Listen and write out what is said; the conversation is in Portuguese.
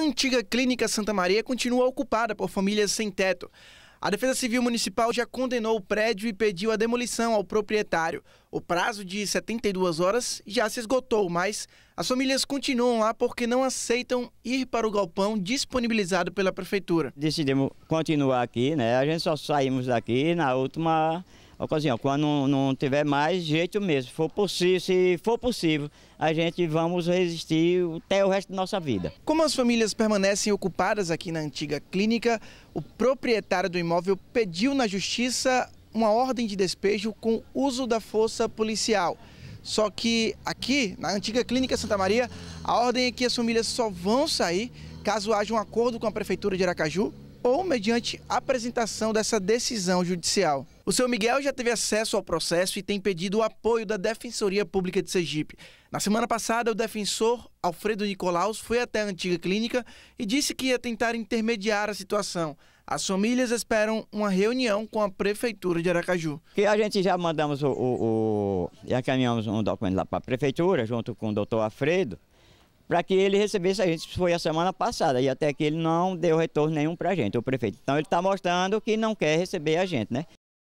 antiga Clínica Santa Maria continua ocupada por famílias sem teto. A Defesa Civil Municipal já condenou o prédio e pediu a demolição ao proprietário. O prazo de 72 horas já se esgotou, mas as famílias continuam lá porque não aceitam ir para o galpão disponibilizado pela prefeitura. Decidimos continuar aqui, né? A gente só saímos daqui na última ocasião. Quando não, tiver mais jeito mesmo, for possível, se for possível, a gente vamos resistir até o resto da nossa vida. Como as famílias permanecem ocupadas aqui na antiga clínica, o proprietário do imóvel pediu na justiça uma ordem de despejo com uso da força policial. Só que aqui, na antiga Clínica Santa Maria, a ordem é que as famílias só vão sair caso haja um acordo com a Prefeitura de Aracaju ou mediante apresentação dessa decisão judicial. O seu Miguel já teve acesso ao processo e tem pedido o apoio da Defensoria Pública de Sergipe. Na semana passada, o defensor Alfredo Nicolaus foi até a antiga clínica e disse que ia tentar intermediar a situação. As famílias esperam uma reunião com a Prefeitura de Aracaju. Que a gente já mandamos o, o, o já caminhamos um documento lá para a Prefeitura, junto com o doutor Alfredo, para que ele recebesse a gente. foi a semana passada e até que ele não deu retorno nenhum para a gente, o prefeito. Então ele está mostrando que não quer receber a gente, né?